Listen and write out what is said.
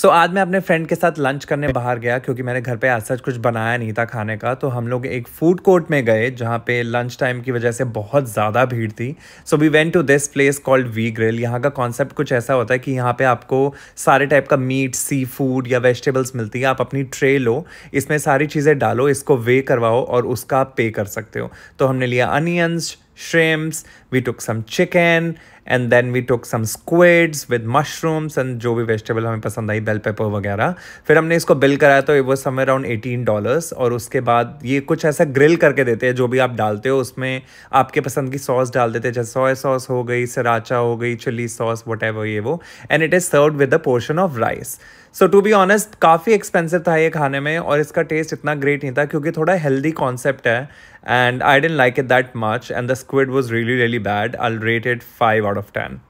सो so, आज मैं अपने फ्रेंड के साथ लंच करने बाहर गया क्योंकि मैंने घर पे आज सच कुछ बनाया नहीं था खाने का तो हम लोग एक फूड कोर्ट में गए जहाँ पे लंच टाइम की वजह से बहुत ज़्यादा भीड़ थी so we went to this place called V Grill यहाँ का कॉन्सेप्ट कुछ ऐसा होता है कि यहाँ पे आपको सारे टाइप का मीट सी फूड या वेजिटेबल्स मिलती है आप अपनी ट्रे लो इसमें सारी चीज़ें डालो इसको वे करवाओ और उसका आप पे कर सकते हो तो हमने लिया onions shrimps, we took some chicken, and then we took some squids with mushrooms and जो भी vegetable हमें पसंद आई बेल पेपर वगैरह फिर हमने इसको बिल कराया तो वो समवेयर अराउंड एटीन डॉलर्स और उसके बाद ये कुछ ऐसा ग्रिल करके देते हैं जो भी आप डालते हो उसमें आपके पसंद की सॉस डाल देते हैं जैसे सोया सॉस हो गई सराचा हो गई चिली सॉस वट एवर ये वो and it is serve with a portion of rice so to be honest काफ़ी एक्सपेंसिव था ये खाने में और इसका टेस्ट इतना ग्रेट नहीं था क्योंकि थोड़ा हेल्दी कॉन्सेप्ट है and I didn't like it that much and the squid was really really bad. I'll rate it 5 out of 10.